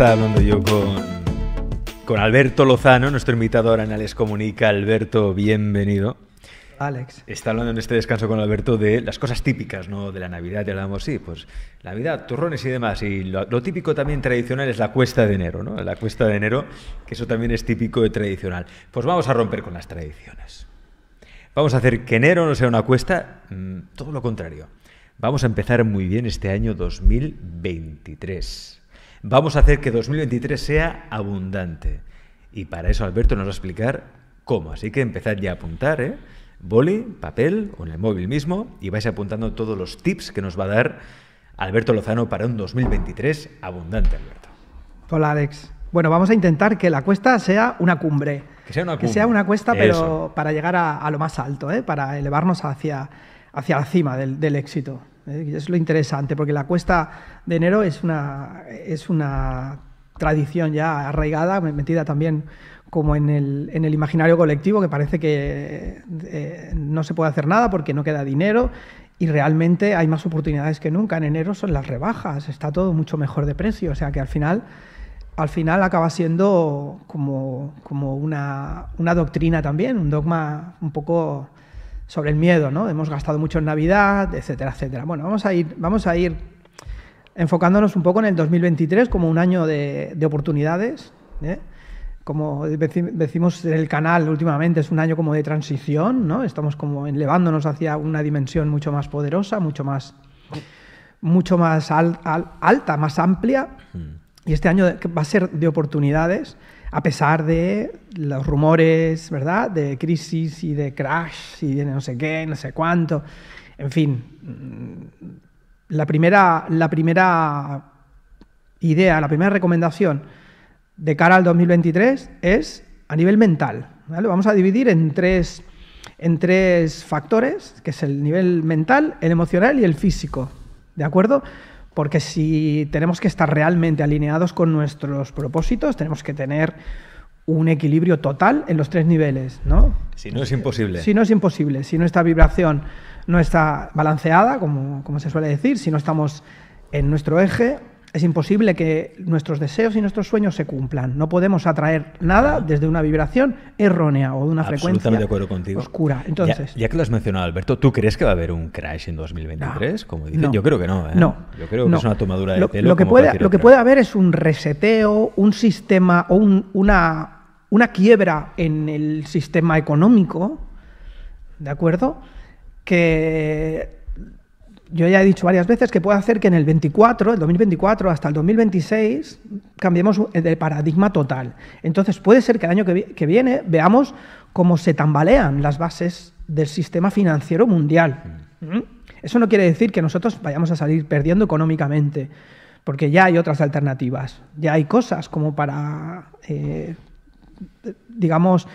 Está hablando yo con, Alberto Lozano, nuestro invitado ahora en Alex Comunica. Alberto, bienvenido. Alex. Está hablando en este descanso con Alberto de las cosas típicas, ¿no? De la Navidad, ya hablamos, sí, pues Navidad, turrones y demás. Y lo, típico también tradicional es la cuesta de enero, ¿no? La cuesta de enero, que eso también es típico y tradicional. Pues vamos a romper con las tradiciones. Vamos a hacer que enero no sea una cuesta, mm, todo lo contrario. Vamos a empezar muy bien este año 2023. Vamos a hacer que 2023 sea abundante. Y para eso Alberto nos va a explicar cómo. Así que empezad ya a apuntar, ¿eh? Boli, papel o en el móvil mismo y vais apuntando todos los tips que nos va a dar Alberto Lozano para un 2023 abundante, Alberto. Hola, Alex. Bueno, vamos a intentar que la cuesta sea una cumbre. Que sea una, que sea una cuesta, pero para llegar a, lo más alto, ¿eh? para elevarnos hacia, hacia la cima del éxito. ¿eh? Es lo interesante, porque la cuesta de enero es una, es una tradición ya arraigada, metida también como en el, imaginario colectivo, que parece que eh, no se puede hacer nada porque no queda dinero y realmente hay más oportunidades que nunca. En enero son las rebajas, está todo mucho mejor de precio, o sea que al final al final acaba siendo como, como una, una, doctrina también, un dogma un poco sobre el miedo, ¿no? Hemos gastado mucho en Navidad, etcétera, etcétera. Bueno, vamos a ir, vamos a ir enfocándonos un poco en el 2023 como un año de, oportunidades. ¿eh? Como decimos en el canal últimamente, es un año como de transición, ¿no? Estamos como elevándonos hacia una dimensión mucho más poderosa, mucho más, mucho más alta, más amplia. Mm. Y este año va a ser de oportunidades a pesar de los rumores, ¿verdad? De crisis y de crash y de no sé qué, no sé cuánto. En fin, mm, la primera, la primera idea, la primera recomendación de cara al 2023 es a nivel mental. Lo Vamos a dividir en tres, en tres factores, que es el nivel mental, el emocional y el físico. ¿De acuerdo? Porque si tenemos que estar realmente alineados con nuestros propósitos, tenemos que tener un equilibrio total en los tres niveles, ¿no? Si no es imposible. Si no es imposible, si nuestra vibración no está balanceada, como, como se suele decir, si no estamos en nuestro eje, es imposible que nuestros deseos y nuestros sueños se cumplan. No podemos atraer nada desde una vibración errónea o de una frecuencia oscura. Entonces, ya, que lo has mencionado, Alberto, ¿tú crees que va a haber un crash en 2023? Ah, como dicen, yo creo que no. ¿eh? No, yo creo que no. es una tomadura de lo, pelo. Lo que, puede, haber es un reseteo, un sistema o una, una quiebra en el sistema económico, ¿de acuerdo? Que yo ya he dicho varias veces que puede hacer que en el 24, el 2024, hasta el 2026, cambiemos de paradigma total. Entonces puede ser que el año que, viene veamos cómo se tambalean las bases del sistema financiero mundial. Mm. ¿Mm? Eso no quiere decir que nosotros vayamos a salir perdiendo económicamente, porque ya hay otras alternativas, ya hay cosas como para, eh, digamos,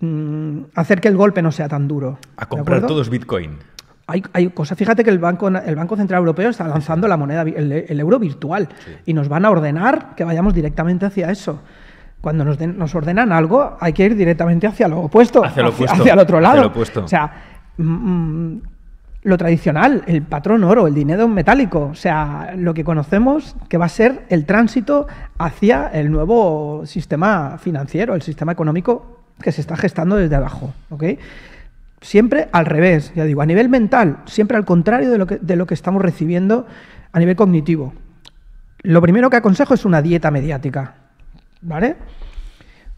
mm, hacer que el golpe no sea tan duro. A comprar todos Bitcoin hay, cosas, fíjate que el Banco, Central Europeo está lanzando la moneda, el, euro virtual, y nos van a ordenar que vayamos directamente hacia eso. Cuando nos, ordenan algo, hay que ir directamente hacia lo opuesto, hacia, el otro lado. o sea, mm, mm, lo tradicional, el patrón oro, el dinero metálico, o sea, lo que conocemos que va a ser el tránsito hacia el nuevo sistema financiero, el sistema económico que se está gestando desde abajo. ¿ok?, siempre al revés, ya digo, a nivel mental, siempre al contrario de lo que, estamos recibiendo a nivel cognitivo. Lo primero que aconsejo es una dieta mediática, ¿vale?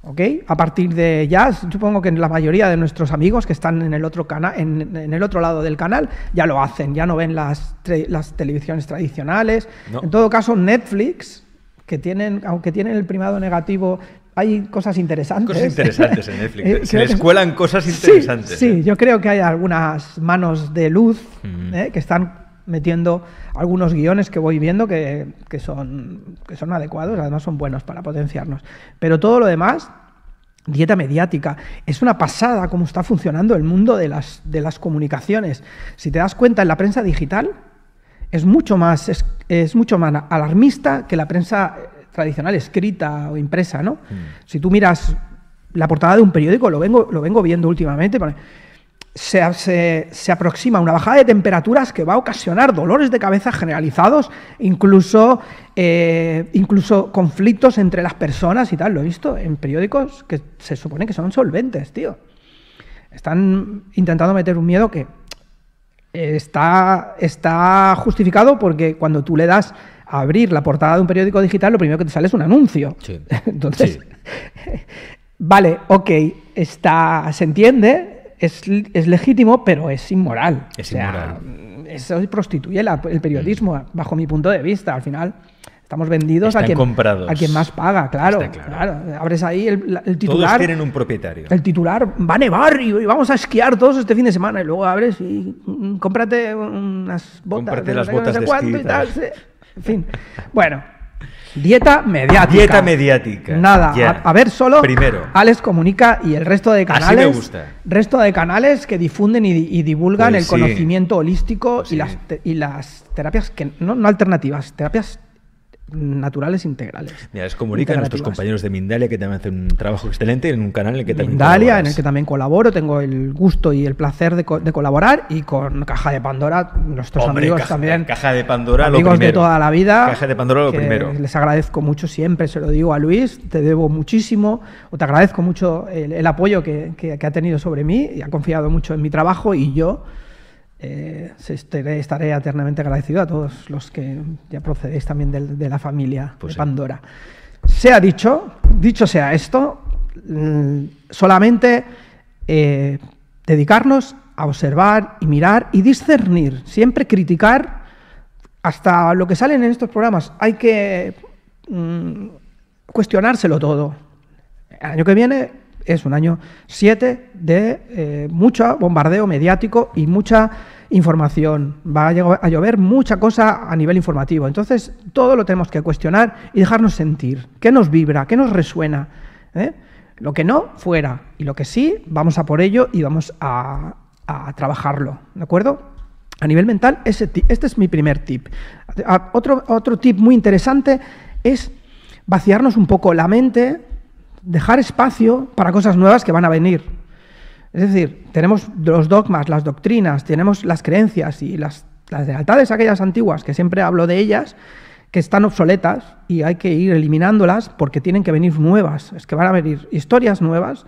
¿Ok? A partir de ya, supongo que la mayoría de nuestros amigos que están en el otro, en, el otro lado del canal ya lo hacen, ya no ven las, las televisiones tradicionales. En todo caso, Netflix, que tienen, aunque tienen el primado negativo hay cosas interesantes. Cosas interesantes en Netflix. Eh, Se les cuelan cosas interesantes. Sí, ¿eh? yo creo que hay algunas manos de luz mm. ¿eh? que están metiendo algunos guiones que voy viendo que, son, que son adecuados, además son buenos para potenciarnos. Pero todo lo demás, dieta mediática. Es una pasada cómo está funcionando el mundo de las, de las comunicaciones. Si te das cuenta, en la prensa digital es mucho más, es mucho más alarmista que la prensa tradicional escrita o impresa, ¿no? Mm. Si tú miras la portada de un periódico, lo vengo, lo vengo viendo últimamente, se, aproxima una bajada de temperaturas que va a ocasionar dolores de cabeza generalizados, incluso, eh, incluso conflictos entre las personas y tal. Lo he visto en periódicos que se supone que son solventes, tío. Están intentando meter un miedo que está, está justificado porque cuando tú le das abrir la portada de un periódico digital, lo primero que te sale es un anuncio. Entonces, vale, ok, está, se entiende, es, legítimo, pero es inmoral. Es inmoral. Eso prostituye el periodismo, mm. bajo mi punto de vista. Al final, Estamos vendidos a quien, a quien más paga, claro, Abres ahí el, titular. Todos tienen un propietario. El titular va a nevar y vamos a esquiar todos este fin de semana. Y luego abres y mm, cómprate unas botas. Cómprate las botas de esquí y en fin. Bueno, Dieta mediática. Dieta mediática. Nada, a, ver solo Primero. Alex Comunica y el resto de canales. Así me gusta. Resto de canales que difunden y, divulgan pues el conocimiento holístico y, las y las terapias que no, no alternativas, terapias naturales integrales. Mira, les comunican a nuestros compañeros de Mindalia que también hacen un trabajo excelente en un canal en el que también Mindalia, en el que también colaboro, tengo el gusto y el placer de, colaborar y con Caja de Pandora, nuestros amigos también. Caja de Pandora, amigos de toda la vida. Caja de Pandora, lo primero. Les agradezco mucho siempre, se lo digo a Luis, te debo muchísimo, o te agradezco mucho el, apoyo que, que, que ha tenido sobre mí y ha confiado mucho en mi trabajo y yo eh, estaré, eternamente agradecido a todos los que ya procedéis también de, la familia de pues Pandora. Sea dicho, dicho sea esto, mm, solamente eh, dedicarnos a observar y mirar y discernir, siempre criticar hasta lo que salen en estos programas. Hay que mm, cuestionárselo todo. El año que viene es un año 7 de eh, mucho bombardeo mediático y mucha información. Va a llover mucha cosa a nivel informativo. Entonces, todo lo tenemos que cuestionar y dejarnos sentir. ¿Qué nos vibra? ¿Qué nos resuena? ¿Eh? Lo que no, fuera. Y lo que sí, vamos a por ello y vamos a, trabajarlo. ¿De acuerdo? A nivel mental, este es mi primer tip. otro, otro tip muy interesante es vaciarnos un poco la mente dejar espacio para cosas nuevas que van a venir. Es decir, tenemos los dogmas, las doctrinas, tenemos las creencias y las, las lealtades aquellas antiguas, que siempre hablo de ellas, que están obsoletas y hay que ir eliminándolas porque tienen que venir nuevas. Es que van a venir historias nuevas,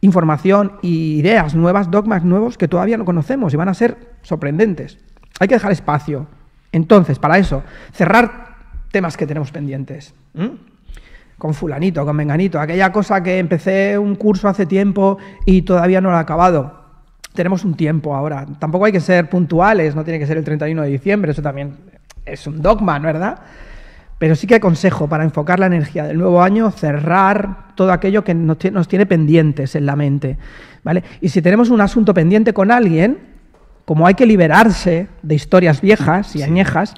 información y ideas nuevas, dogmas nuevos que todavía no conocemos y van a ser sorprendentes. Hay que dejar espacio. Entonces, para eso, cerrar temas que tenemos pendientes con fulanito, con menganito, aquella cosa que empecé un curso hace tiempo y todavía no lo he acabado. Tenemos un tiempo ahora. Tampoco hay que ser puntuales, no tiene que ser el 31 de diciembre, eso también es un dogma, ¿no verdad? Pero sí que aconsejo para enfocar la energía del nuevo año cerrar todo aquello que nos, nos tiene pendientes en la mente, ¿vale? Y si tenemos un asunto pendiente con alguien, como hay que liberarse de historias viejas y añejas,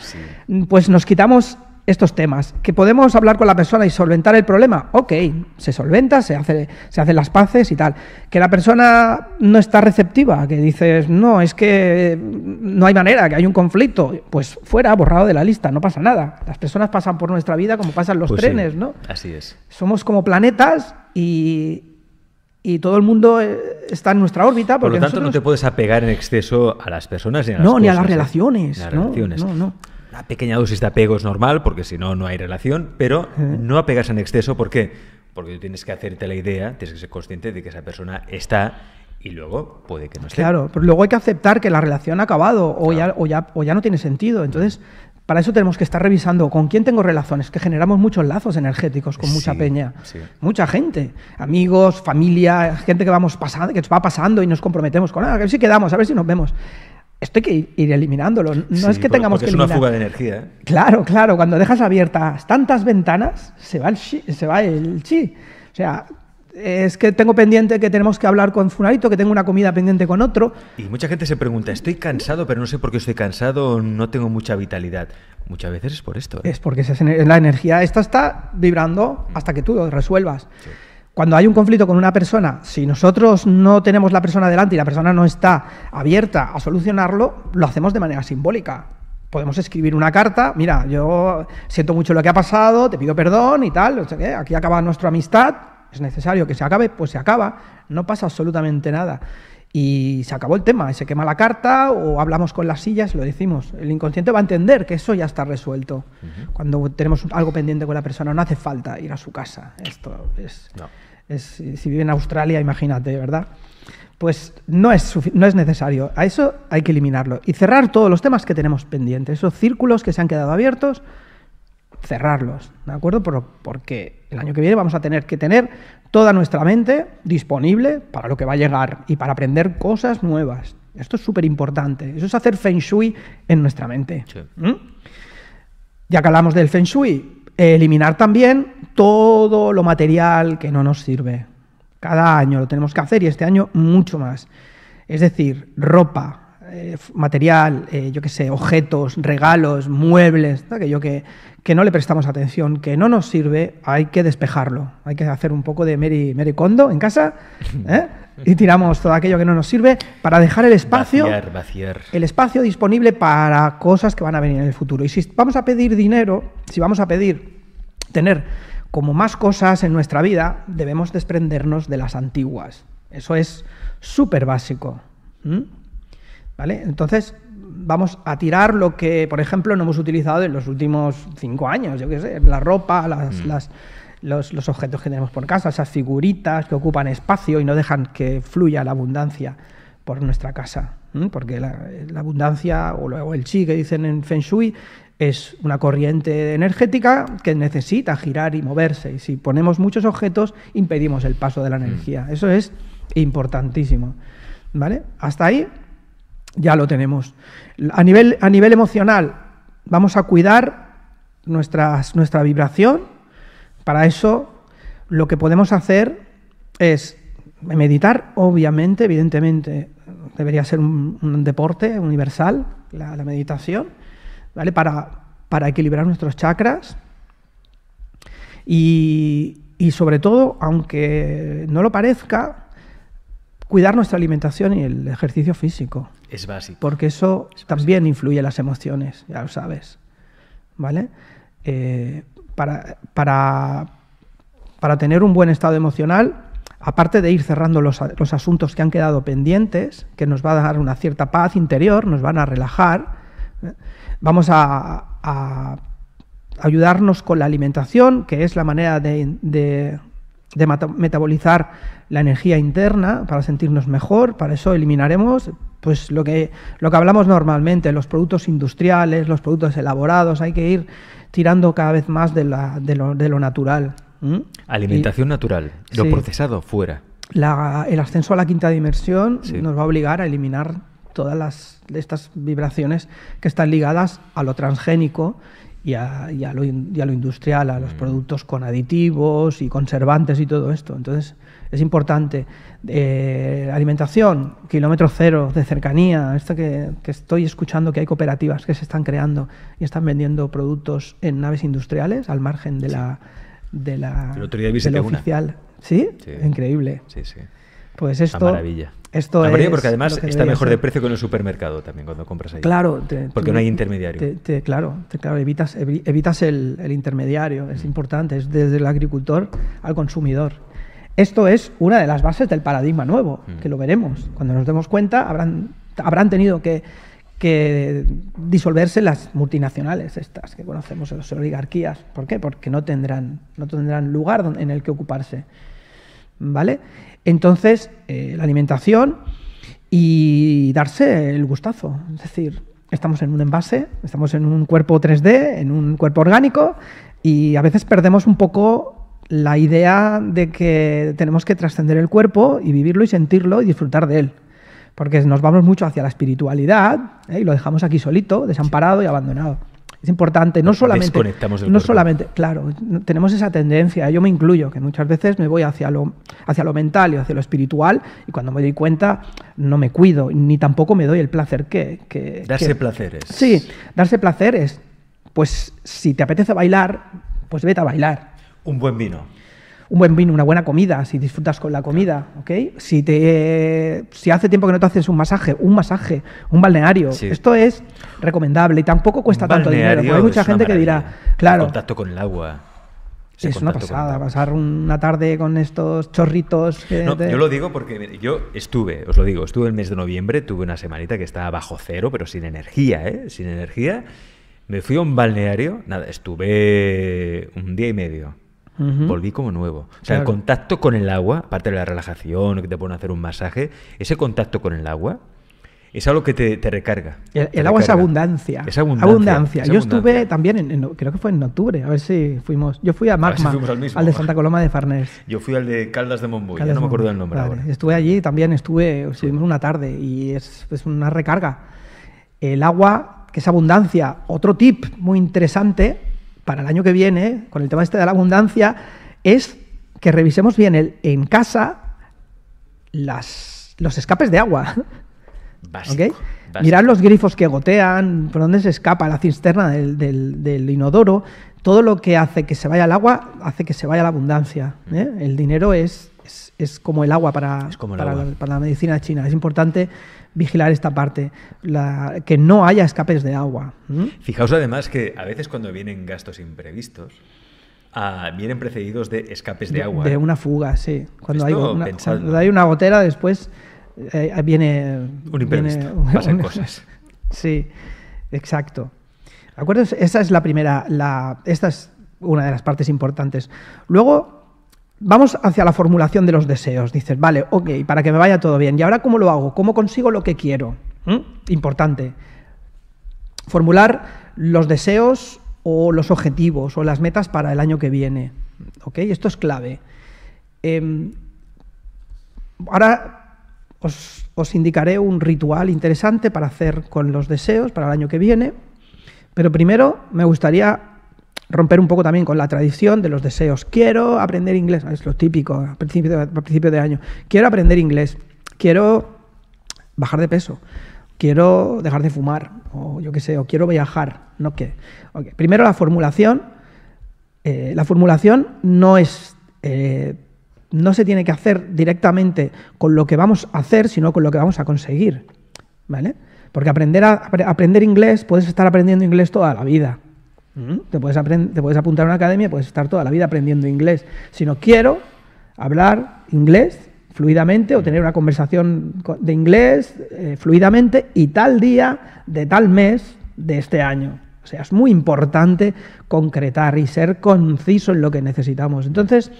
pues nos quitamos estos temas, que podemos hablar con la persona y solventar el problema, ok, se solventa, se, hace, se hacen las paces y tal. Que la persona no está receptiva, que dices, no, es que mm, no hay manera, que hay un conflicto, pues fuera, borrado de la lista, no pasa nada. Las personas pasan por nuestra vida como pasan los pues trenes, ¿no? Así es. Somos como planetas y, y todo el mundo eh, está en nuestra órbita. Por lo tanto, no te puedes apegar en exceso a las personas ni a las No, ni a las ¿eh? relaciones. relaciones. No, no. A pequeña dosis de apego es normal, porque si no, no hay relación, pero no apegas en exceso. ¿Por qué? Porque tú tienes que hacerte la idea, tienes que ser consciente de que esa persona está y luego puede que no esté. Claro, pero luego hay que aceptar que la relación ha acabado o, ya, o, ya, no tiene sentido. Entonces, para eso tenemos que estar revisando con quién tengo relaciones, que generamos muchos lazos energéticos con mucha peña, mucha gente, amigos, familia, gente que vamos pasando, que va pasando y nos comprometemos con, ah, a ver si quedamos, a ver si nos vemos esto hay que ir eliminándolo. No es que tengamos que eliminar. Es una fuga de energía. ¿eh? Claro, claro. Cuando dejas abiertas tantas ventanas, se va el chi. Se va el chi. O sea, es que tengo pendiente que tenemos que hablar con Funarito, que tengo una comida pendiente con otro. Y mucha gente se pregunta, estoy cansado, pero no sé por qué estoy cansado, no tengo mucha vitalidad. Muchas veces es por esto. ¿eh? Es porque la energía esta está vibrando hasta que tú lo resuelvas. Sí. Cuando hay un conflicto con una persona, si nosotros no tenemos la persona delante y la persona no está abierta a solucionarlo, lo hacemos de manera simbólica. Podemos escribir una carta, mira, yo siento mucho lo que ha pasado, te pido perdón y tal, aquí acaba nuestra amistad, es necesario que se acabe, pues se acaba, no pasa absolutamente nada y se acabó el tema, se quema la carta o hablamos con las sillas, lo decimos. El inconsciente va a entender que eso ya está resuelto. Cuando tenemos algo pendiente con la persona, no hace falta ir a su casa. Esto es si vive en Australia, imagínate, ¿verdad? Pues no es, no es necesario. A eso hay que eliminarlo. Y cerrar todos los temas que tenemos pendientes. Esos círculos que se han quedado abiertos, cerrarlos, ¿de acuerdo? porque el año que viene vamos a tener que tener toda nuestra mente disponible para lo que va a llegar y para aprender cosas nuevas. Esto es súper importante. Eso es hacer feng shui en nuestra mente. ¿Mm? Ya que hablamos del feng shui, eliminar también todo lo material que no nos sirve. Cada año lo tenemos que hacer y este año mucho más. Es decir, ropa, eh, material, eh, yo que sé, objetos, regalos, muebles, aquello que, no le prestamos atención, que no nos sirve, hay que despejarlo. Hay que hacer un poco de Mary, Mary Kondo en casa ¿eh? y tiramos todo aquello que no nos sirve para dejar el espacio, el espacio disponible para cosas que van a venir en el futuro. Y si vamos a pedir dinero, si vamos a pedir tener como más cosas en nuestra vida, debemos desprendernos de las antiguas. Eso es súper básico. Entonces, vamos a tirar lo que, por ejemplo, no hemos utilizado en los últimos cinco años, yo qué la ropa, mm. los, objetos que tenemos por casa, esas figuritas que ocupan espacio y no dejan que fluya la abundancia por nuestra casa, porque la, abundancia o luego el chi que dicen en Feng Shui es una corriente energética que necesita girar y moverse, y si ponemos muchos objetos impedimos el paso de la mm. energía, eso es importantísimo, ¿vale? Hasta ahí ya lo tenemos. A nivel, a nivel emocional, vamos a cuidar nuestras, nuestra vibración. Para eso, lo que podemos hacer es meditar, obviamente, evidentemente, debería ser un, deporte universal, la, meditación, ¿vale? Para, para equilibrar nuestros chakras. y sobre todo, aunque no lo parezca, cuidar nuestra alimentación y el ejercicio físico. Es básico. Porque eso también influye las emociones, ya lo sabes. ¿Vale? Eh, para, tener un buen estado emocional, aparte de ir cerrando los, asuntos que han quedado pendientes, que nos va a dar una cierta paz interior, nos van a relajar, ¿eh? vamos a, ayudarnos con la alimentación, que es la manera de metabolizar la energía interna para sentirnos mejor. Para eso eliminaremos pues lo que, lo que hablamos normalmente, los productos industriales, los productos elaborados, hay que ir tirando cada vez más de, de, lo, natural. Alimentación natural, lo procesado fuera. el ascenso a la quinta dimensión nos va a obligar a eliminar todas las, estas vibraciones que están ligadas a lo transgénico y a, lo, industrial, a los mm. productos con aditivos y conservantes y todo esto. Entonces, es importante. Eh, alimentación, kilómetro cero, de cercanía, esto que, estoy escuchando que hay cooperativas que se están creando y están vendiendo productos en naves industriales al margen de la de la, oficial. ¿Sí? Increíble. Sí, sí. Pues esto. Esto es porque además está mejor de precio que en el supermercado también cuando compras ahí. Claro, porque no hay intermediario. claro, claro, evitas, evitas el, intermediario, es mm. importante, es desde el agricultor al consumidor. Esto es una de las bases del paradigma nuevo, mm. que lo veremos. Cuando nos demos cuenta, habrán, habrán tenido que, que disolverse las multinacionales estas que conocemos, las oligarquías. ¿Por qué? Porque no tendrán, no tendrán lugar en el que ocuparse. ¿Vale? Entonces, eh, la alimentación y darse el gustazo. Es decir, estamos en un envase, estamos en un cuerpo 3D, en un cuerpo orgánico, y a veces perdemos un poco la idea de que tenemos que trascender el cuerpo y vivirlo y sentirlo y disfrutar de él. Porque nos vamos mucho hacia la espiritualidad ¿eh? y lo dejamos aquí solito, desamparado y abandonado es importante, no solamente... no solamente, claro, tenemos esa tendencia, yo me incluyo, que muchas veces me voy hacia lo, hacia lo mental y hacia lo espiritual, y cuando me doy cuenta no me cuido, ni tampoco me doy el placer que... darse placeres. Sí, darse placeres. Pues si te apetece bailar, pues vete a bailar. Un buen vino un buen vino, una buena comida, si disfrutas con la comida, ¿ok? Si, te, si hace tiempo que no te haces un masaje, un masaje, un balneario, esto es recomendable y tampoco cuesta tanto dinero. hay mucha gente que dirá, claro. contacto con el agua. Es una pasada, pasar una tarde con estos chorritos. Yo lo digo porque yo estuve, os lo digo, estuve el mes de noviembre, tuve una semanita que estaba bajo cero, pero sin energía, ¿eh? Sin energía. Me fui a un balneario, nada, estuve un día y medio Volví como nuevo. O sea, el contacto con el agua, aparte de la relajación, que te ponen a hacer un masaje, ese contacto con el agua es algo que te, recarga. El, agua es abundancia. Es abundancia. yo estuve también, en, creo que fue en octubre, a ver si fuimos. Yo fui a Magma, al, de Santa Coloma de Farnés. Yo fui al de Caldas de Momboy, ya no me acuerdo el nombre ahora. Estuve allí también, estuve, estuvimos una tarde y es, es una recarga. El agua, que es abundancia. Otro tip muy interesante para el año que viene, con el tema este de la abundancia, es que revisemos bien el, en casa los escapes de agua. Mirad los grifos que gotean, por dónde se escapa la cisterna del, inodoro. Todo lo que hace que se vaya el agua hace que se vaya la abundancia. ¿eh? El dinero es es, como el agua, para, para, La, medicina china. Es importante vigilar esta parte, que no haya escapes de agua. Fijaos además que a veces cuando vienen gastos imprevistos, ah, vienen precedidos de escapes de, agua. De ¿eh? una fuga, sí. Cuando hay una, gotera, después eh, viene. Un imprevisto. cosas. Sí, exacto. ¿De acuerdo? Esa es la primera. esta es una de las partes importantes. Luego, Vamos hacia la formulación de los deseos. Dices, vale, ok, para que me vaya todo bien. ¿Y ahora cómo lo hago? ¿Cómo consigo lo que quiero? ¿Mm? Importante. Formular los deseos o los objetivos o las metas para el año que viene. ¿Ok? Esto es clave. Em, ahora os, indicaré un ritual interesante para hacer con los deseos para el año que viene, pero primero me gustaría romper un poco también con la tradición de los deseos. Quiero aprender inglés, es lo típico a principio de, principio de año. Quiero aprender inglés, quiero bajar de peso, quiero dejar de fumar, o yo qué sé, o quiero viajar, no qué. Primero la formulación. Eh, la formulación no es... Eh, no se tiene que hacer directamente con lo que vamos a hacer, sino con lo que vamos a conseguir. ¿Vale? Porque aprender, a, aprender inglés, puedes estar aprendiendo inglés toda la vida. Te puedes, apuntar a una academia y puedes estar toda la vida aprendiendo inglés. Si no quiero hablar inglés fluidamente o tener una conversación de inglés eh, fluidamente y tal día de tal mes de este año. O sea, es muy importante concretar y ser conciso en lo que necesitamos. Entonces,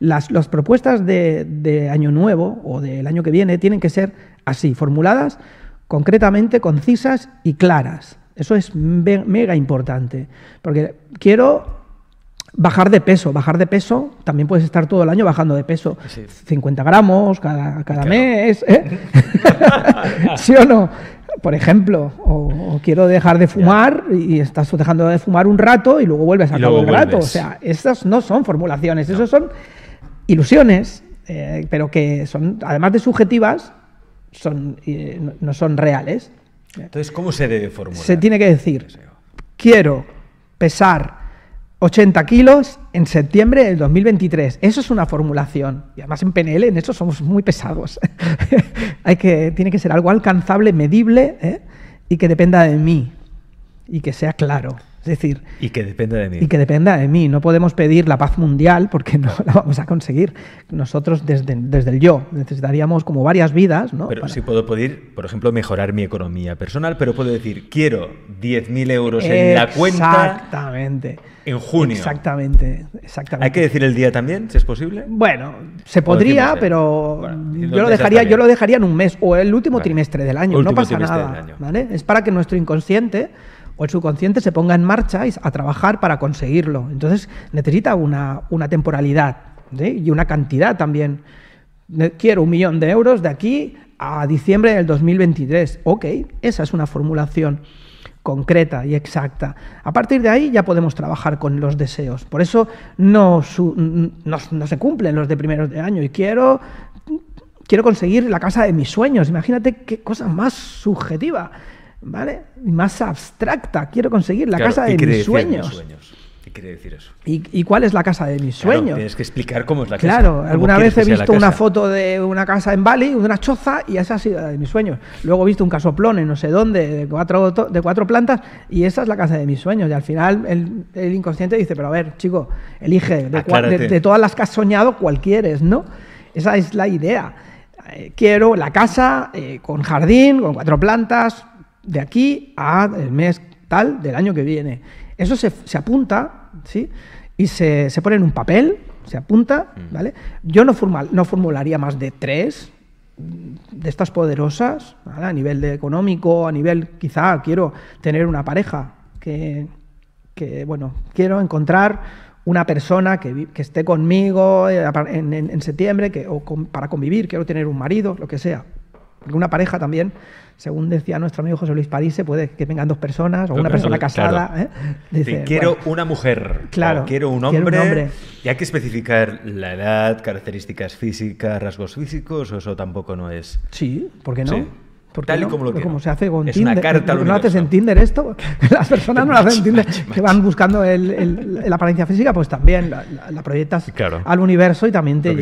las, propuestas de año nuevo o del año que viene tienen que ser así, formuladas concretamente, concisas y claras. Eso es mega importante, porque quiero bajar de peso. Bajar de peso, también puedes estar todo el año bajando de peso. 50 gramos cada, mes, ¿eh? ¿Sí o no? Por ejemplo, o, quiero dejar de fumar y estás dejando de fumar un rato y luego vuelves a todo un rato. O sea, esas no son formulaciones, esas son ilusiones, eh, pero que son, además de subjetivas, son, eh, no son reales. Entonces, ¿cómo se debe formular? Se tiene que decir, quiero pesar 80 kilos en septiembre del 2023. Eso es una formulación. Y además en PNL en eso somos muy pesados. Hay que, tiene que ser algo alcanzable, medible ¿eh? y que dependa de mí y que sea claro. Es decir... Y que dependa de mí. Y que dependa de mí. No podemos pedir la paz mundial porque no la vamos a conseguir. Nosotros desde, el yo necesitaríamos como varias vidas. ¿no? Pero sí puedo pedir, por ejemplo, mejorar mi economía personal, pero puedo decir, quiero 10.000 euros en la cuenta. Exactamente. En junio. Exactamente, exactamente. ¿Hay que decir el día también, si es posible? Bueno, se podría, pero yo, lo dejaría, yo lo dejaría en un mes o el último trimestre del año. no pasa nada. Es para que nuestro inconsciente o el subconsciente se ponga en marcha y a trabajar para conseguirlo. Entonces necesita una, una temporalidad y una cantidad también. Quiero un millón de euros de aquí a diciembre del 2023. Ok, esa es una formulación concreta y exacta. A partir de ahí ya podemos trabajar con los deseos. Por eso no, no, se cumplen los de primeros de año. Y quiero, quiero conseguir la casa de mis sueños. Imagínate qué cosa más subjetiva. ¿vale? Más abstracta, quiero conseguir la casa de mis sueños. ¿Y, cuál es la casa de mis sueños? Tienes que explicar cómo es la casa. Claro, alguna vez he visto una foto de una casa en Bali, una choza, y esa ha sido la de mis sueños. Luego he visto un casoplón en no sé dónde, de cuatro, de cuatro plantas, y esa es la casa de mis sueños. Y al final el, inconsciente dice, pero a ver, chico, elige, de, todas las que has soñado, cuál quieres, ¿no? Esa es la idea. Eh, quiero la casa eh, con jardín, con cuatro plantas, de aquí a el mes tal del año que viene. Eso se, apunta, ¿sí? Y se, se, pone en un papel, se apunta, mm. ¿vale? Yo no, no formularía más de tres de estas poderosas, a nivel de económico, a nivel quizá quiero tener una pareja que, que bueno, quiero encontrar una persona que, que esté conmigo eh, en, septiembre que, o para convivir, quiero tener un marido, lo que sea. Porque una pareja también, según decía nuestro amigo José Luis París, puede que vengan dos personas o una persona casada. ¿eh? quiero una mujer. Claro. quiero, un hombre, Y hay que especificar la edad, características físicas, rasgos físicos, o eso tampoco no es. Sí, ¿por qué no? Tal y como se hace Tinder. ¿No, haces en Tinder esto? Las personas no lo hacen en Tinder. Que van buscando el, la apariencia física, pues también la, proyectas al universo y también te,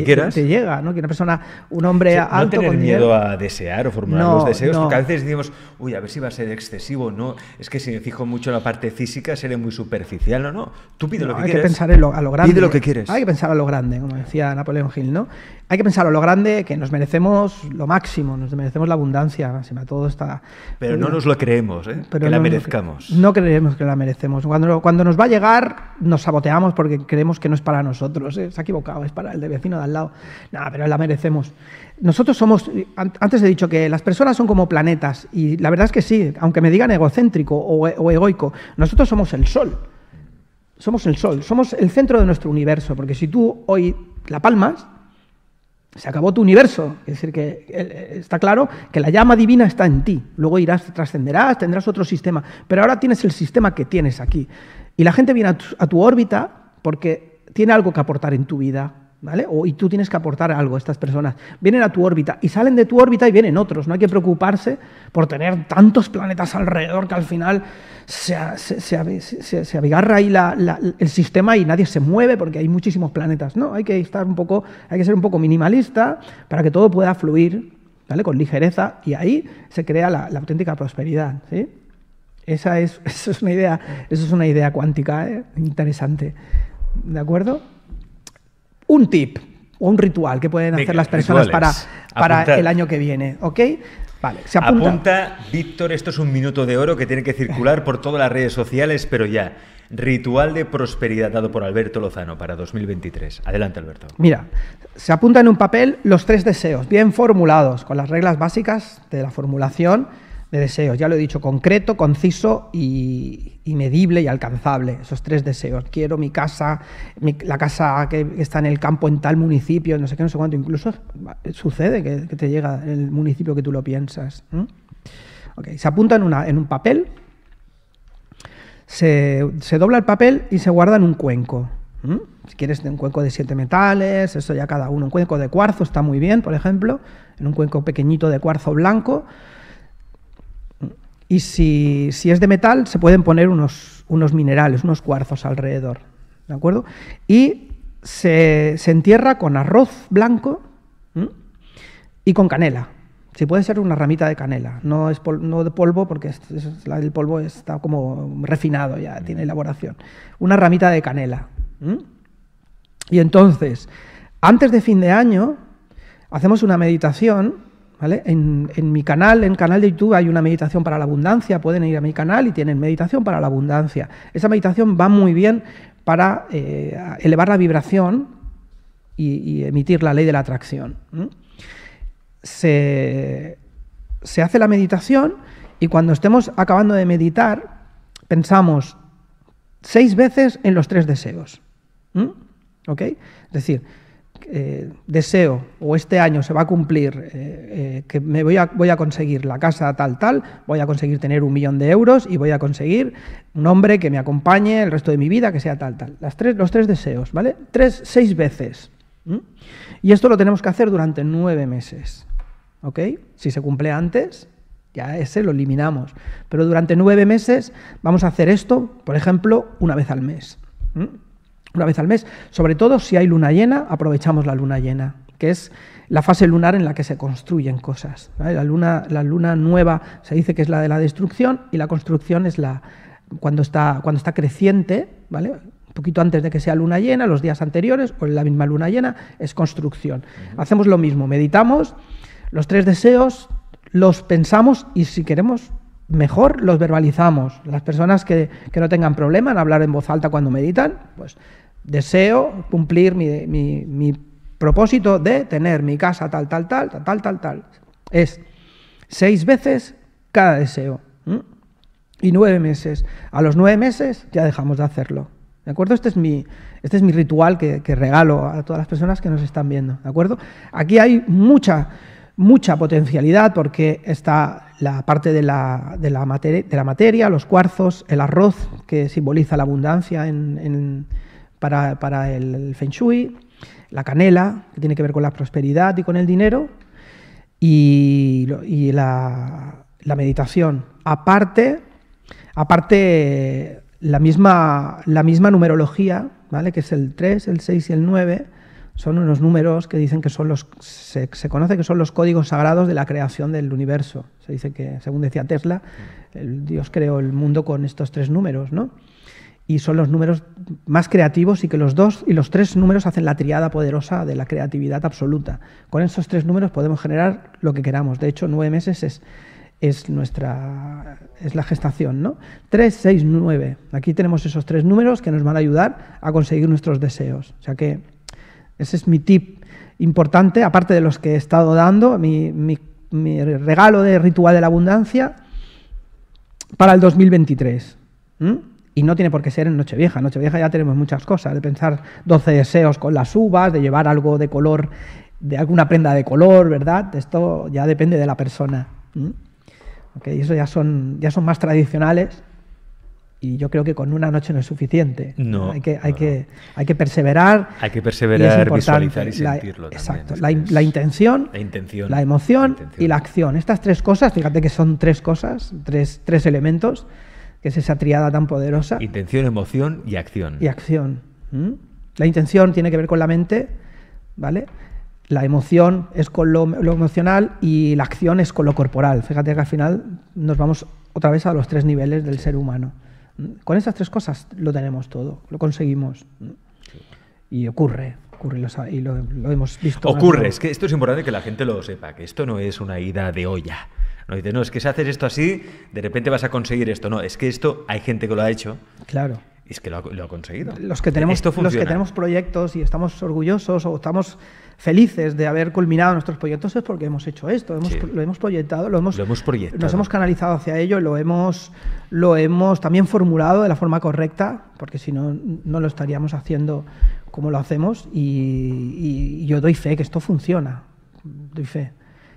llega. ¿no? Que una persona, un hombre alto. No con miedo a desear o formular los deseos, porque a veces decimos, uy, a ver si va a ser excesivo. No, es que si me fijo mucho en la parte física, seré muy superficial. o no. Tú pide lo que hay Hay que pensar en lo, a lo grande. lo que quieres. Hay que pensar a lo grande, como decía Napoleón Hill. ¿no? Hay que pensar a lo grande, que nos merecemos lo máximo, nos merecemos la abundancia todo está. Pero eh, no nos lo creemos, ¿eh? que la merezcamos. No creemos que la merecemos. Cuando, cuando nos va a llegar, nos saboteamos porque creemos que no es para nosotros. ¿eh? Se ha equivocado, es para el de vecino de al lado. Nada, pero la merecemos. Nosotros somos. Antes he dicho que las personas son como planetas. Y la verdad es que sí, aunque me digan egocéntrico o, e-, o egoico, nosotros somos el Sol. Somos el Sol, somos el centro de nuestro universo. Porque si tú hoy la palmas, se acabó tu universo. Es decir, que eh, eh, está claro que la llama divina está en ti. Luego irás, trascenderás, tendrás otro sistema. Pero ahora tienes el sistema que tienes aquí. Y la gente viene a tu, órbita porque tiene algo que aportar en tu vida, ¿vale? O, y tú tienes que aportar algo a estas personas. Vienen a tu órbita y salen de tu órbita y vienen otros. No hay que preocuparse por tener tantos planetas alrededor que al final se, se, se, abigarra ahí el sistema y nadie se mueve porque hay muchísimos planetas. No, hay que estar un poco, hay que ser un poco minimalista para que todo pueda fluir, Con ligereza y ahí se crea la, auténtica prosperidad, Esa es, una idea, es una idea cuántica ¿eh? interesante. ¿De acuerdo? un tip o un ritual que pueden hacer las personas para, para el año que viene, ¿ok? Vale, se apunta. apunta. Víctor, esto es un minuto de oro que tiene que circular por todas las redes sociales, pero ya. Ritual de prosperidad dado por Alberto Lozano para 2023. Adelante, Alberto. Mira, se apunta en un papel los tres deseos, bien formulados, con las reglas básicas de la formulación de deseos. Ya lo he dicho, concreto, conciso y, medible y alcanzable. Esos tres deseos. Quiero mi casa, la casa que está en el campo en tal municipio, no sé qué, no sé cuánto. Incluso sucede que, te llega el municipio que tú lo piensas. Okay. Se apunta en, una, en un papel, se, se, dobla el papel y se guarda en un cuenco. Si quieres un cuenco de siete metales, eso ya cada uno. Un cuenco de cuarzo está muy bien, por ejemplo, en un cuenco pequeñito de cuarzo blanco y si, es de metal, se pueden poner unos, unos minerales, unos cuarzos alrededor. ¿De acuerdo? Y se, entierra con arroz blanco y con canela. Si puede ser una ramita de canela, no, es no de polvo, porque el polvo está como refinado, ya tiene mm. elaboración. Una ramita de canela. Y entonces, antes de fin de año, hacemos una meditación en, mi canal, en canal de YouTube hay una meditación para la abundancia, pueden ir a mi canal y tienen meditación para la abundancia. Esa meditación va muy bien para eh, elevar la vibración y, emitir la ley de la atracción. Se, hace la meditación y cuando estemos acabando de meditar, pensamos seis veces en los tres deseos. ¿Ok? Es decir, eh, deseo o este año se va a cumplir, eh, eh, que me voy a, voy a conseguir la casa tal, tal, voy a conseguir tener un millón de euros y voy a conseguir un hombre que me acompañe el resto de mi vida, que sea tal, tal. Las tres, los tres deseos, ¿vale? Tres, seis veces. Y esto lo tenemos que hacer durante nueve meses. ¿Ok? Si se cumple antes, ya ese lo eliminamos. Pero durante nueve meses vamos a hacer esto, por ejemplo, una vez al mes una vez al mes. Sobre todo si hay luna llena, aprovechamos la luna llena, que es la fase lunar en la que se construyen cosas. La, luna, la luna nueva se dice que es la de la destrucción y la construcción es la cuando está, cuando está creciente, ¿vale? un poquito antes de que sea luna llena, los días anteriores o la misma luna llena, es construcción. Hacemos lo mismo, meditamos los tres deseos, los pensamos y si queremos mejor los verbalizamos. Las personas que, que, no tengan problema en hablar en voz alta cuando meditan, pues deseo cumplir mi, mi, mi propósito de tener mi casa tal, tal, tal, tal, tal, tal, tal. Es seis veces cada deseo. Y nueve meses. A los nueve meses ya dejamos de hacerlo. ¿De acuerdo? Este es mi, este es mi ritual que, que, regalo a todas las personas que nos están viendo. ¿De acuerdo? Aquí hay mucha, mucha potencialidad porque está la parte de la, de la, materia, de la materia, los cuarzos, el arroz, que simboliza la abundancia en para, el Feng Shui, la canela, que tiene que ver con la prosperidad y con el dinero, y, la, meditación. Aparte, aparte la, misma, la misma numerología, ¿vale? que es el 3, el 6 y el 9, son unos números que dicen que son los se, se, conoce que son los códigos sagrados de la creación del universo. Se dice que, según decía Tesla, Dios creó el mundo con estos tres números, ¿no? y son los números más creativos y que los dos y los tres números hacen la triada poderosa de la creatividad absoluta. Con esos tres números podemos generar lo que queramos. De hecho, nueve meses es, es nuestra es la gestación, ¿no? 3, 6, 9. Aquí tenemos esos tres números que nos van a ayudar a conseguir nuestros deseos. O sea que ese es mi tip importante, aparte de los que he estado dando, mi, regalo de ritual de la abundancia para el 2023. Y no tiene por qué ser en Nochevieja. En Nochevieja ya tenemos muchas cosas, de pensar 12 deseos con las uvas, de llevar algo de color, de alguna prenda de color, ¿verdad? Esto ya depende de la persona. ¿Mm? eso ya son, ya son más tradicionales y yo creo que con una noche no es suficiente. No. Hay que, hay que, hay que perseverar. Hay que perseverar, y visualizar y sentirlo. La, también, exacto. La, la, intención, la, intención, la emoción y la acción. Estas tres cosas, fíjate que son tres cosas, tres, tres elementos que es esa triada tan poderosa. Intención, emoción y acción. Y acción. La intención tiene que ver con la mente, ¿vale? La emoción es con lo, emocional y la acción es con lo corporal. Fíjate que al final nos vamos otra vez a los tres niveles del ser humano. Con esas tres cosas lo tenemos todo, lo conseguimos. Y ocurre, ocurre y lo, lo hemos visto. Ocurre, es que esto es importante que la gente lo sepa, que esto no es una ida de olla. No es que si haces esto así, de repente vas a conseguir esto. No, es que esto hay gente que lo ha hecho. Claro. Y es que lo ha, conseguido. Los que, tenemos, los que tenemos proyectos y estamos orgullosos o estamos felices de haber culminado nuestros proyectos es porque hemos hecho esto, lo hemos proyectado, lo hemos, nos hemos canalizado hacia ello, lo hemos, lo hemos también formulado de la forma correcta, porque si no, no lo estaríamos haciendo como lo hacemos y yo doy fe que esto funciona, doy fe.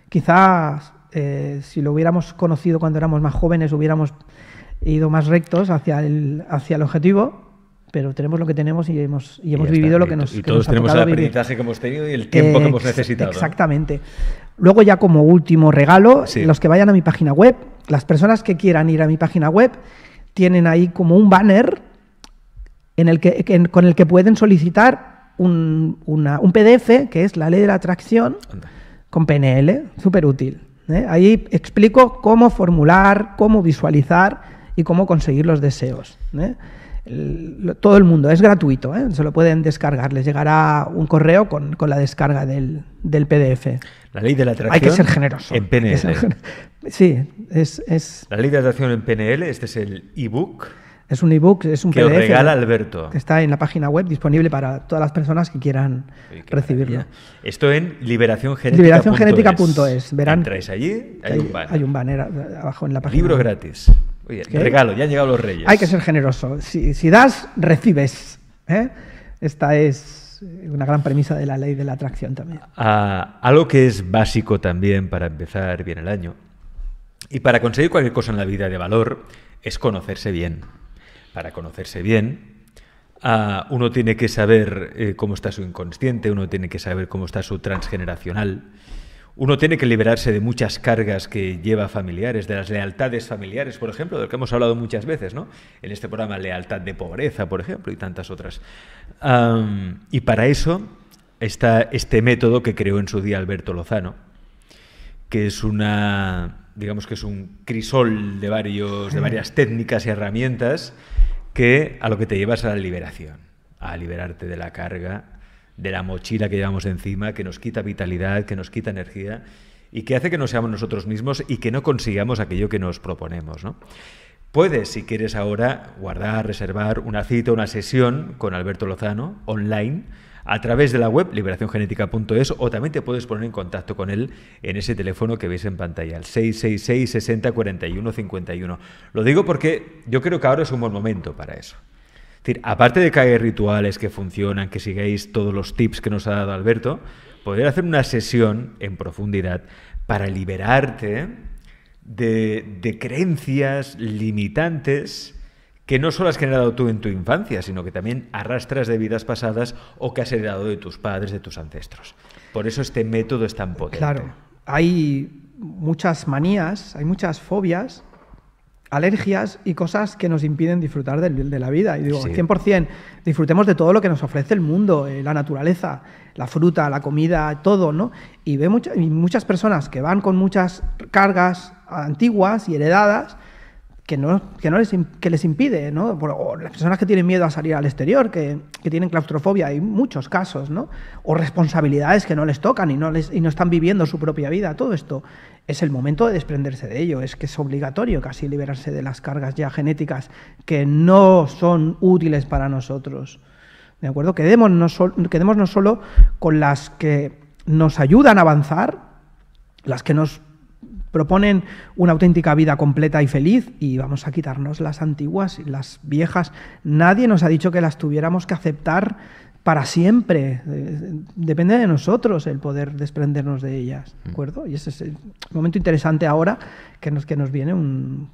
Quizás eh, si lo hubiéramos conocido cuando éramos más jóvenes, hubiéramos ido más rectos hacia el, hacia el objetivo, pero tenemos lo que tenemos y hemos, y hemos vivido lo que nos Y todos tenemos el aprendizaje que hemos tenido y el tiempo que hemos necesitado. Exactamente. Luego ya como último regalo, los que vayan a mi página web, las personas que quieran ir a mi página web, tienen ahí como un banner en el que, con el que pueden solicitar un, PDF, que es la ley de la atracción, con PNL, súper útil. ¿eh? Ahí explico cómo formular, cómo visualizar y cómo conseguir los deseos. ¿eh? todo el mundo, es gratuito, ¿eh? se lo pueden descargar, les llegará un correo con, la descarga del, PDF. La ley de la atracción. Hay que ser generoso. En PNL. sí, es, La ley de atracción en PNL, este es el ebook. Es un ebook, es un PDF. Que regala Alberto. está en la página web disponible para todas las personas que quieran recibirlo. Esto en liberaciongenética.es. Verán. Entráis allí, hay, un banner. Hay un banner abajo en la página. Libro gratis. regalo, ya han llegado los reyes. Hay que ser generoso. Si, das, recibes. ¿eh? Esta es una gran premisa de la ley de la atracción también. Ah, algo que es básico también para empezar bien el año. Y para conseguir cualquier cosa en la vida de valor es conocerse bien para conocerse bien, ah, uno tiene que saber eh, cómo está su inconsciente, uno tiene que saber cómo está su transgeneracional, uno tiene que liberarse de muchas cargas que lleva familiares, de las lealtades familiares, por ejemplo, de lo que hemos hablado muchas veces, ¿no? En este programa, lealtad de pobreza, por ejemplo, y tantas otras. y para eso está este método que creó en su día Alberto Lozano, que es una, digamos que es un crisol de, varios, de varias técnicas y herramientas que a lo que te llevas a la liberación, a liberarte de la carga, de la mochila que llevamos encima, que nos quita vitalidad, que nos quita energía y que hace que no seamos nosotros mismos y que no consigamos aquello que nos proponemos. Puedes, si quieres ahora, guardar, reservar una cita, una sesión con Alberto Lozano online a través de la web liberaciongenética.es o también te puedes poner en contacto con él en ese teléfono que veis en pantalla, el 666 60 41 51. Lo digo porque yo creo que ahora es un buen momento para eso. Es decir, aparte de que hay rituales que funcionan, que sigáis todos los tips que nos ha dado Alberto, poder hacer una sesión en profundidad para liberarte de, de creencias limitantes que no solo has generado tú en tu infancia, sino que también arrastras de vidas pasadas o que has heredado de tus padres, de tus ancestros. Por eso este método es tan potente. Claro, hay muchas manías, hay muchas fobias, alergias y cosas que nos impiden disfrutar de, la vida. Y digo, 100%, disfrutemos de todo lo que nos ofrece el mundo, eh, la naturaleza, la fruta, la comida, todo, ¿no? Y ve y muchas personas que van con muchas cargas antiguas y heredadas, que, no, que, no les, que les impide, ¿no? O las personas que tienen miedo a salir al exterior, que, tienen claustrofobia, hay muchos casos, ¿no? O responsabilidades que no les tocan y no, les, y no están viviendo su propia vida, todo esto. Es el momento de desprenderse de ello, es que es obligatorio casi liberarse de las cargas ya genéticas que no son útiles para nosotros. ¿De acuerdo? quedémonos solo con las que nos ayudan a avanzar, las que nos Proponen una auténtica vida completa y feliz y vamos a quitarnos las antiguas y las viejas. Nadie nos ha dicho que las tuviéramos que aceptar para siempre. Eh, depende de nosotros el poder desprendernos de ellas, ¿de mm. acuerdo? Y ese es el momento interesante ahora que nos, que nos viene un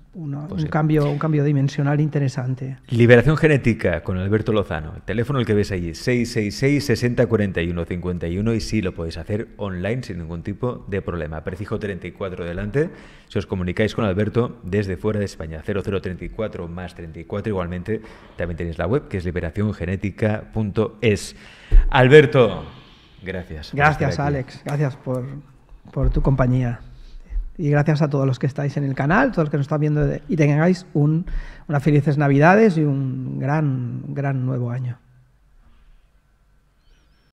pues un, cambio, un cambio dimensional interesante. Liberación genética con Alberto Lozano. El teléfono el que ves allí, 666-6041-51 y sí, lo podéis hacer online sin ningún tipo de problema. Prefijo 34 delante. Si os comunicáis con Alberto desde fuera de España, 0034 más 34 igualmente, también tenéis la web que es liberaciongenética.es. Alberto, gracias. Gracias, Alex. Gracias por, por tu compañía. Y gracias a todos los que estáis en el canal, todos los que nos están viendo, y tengáis unas felices Navidades y un gran, gran nuevo año.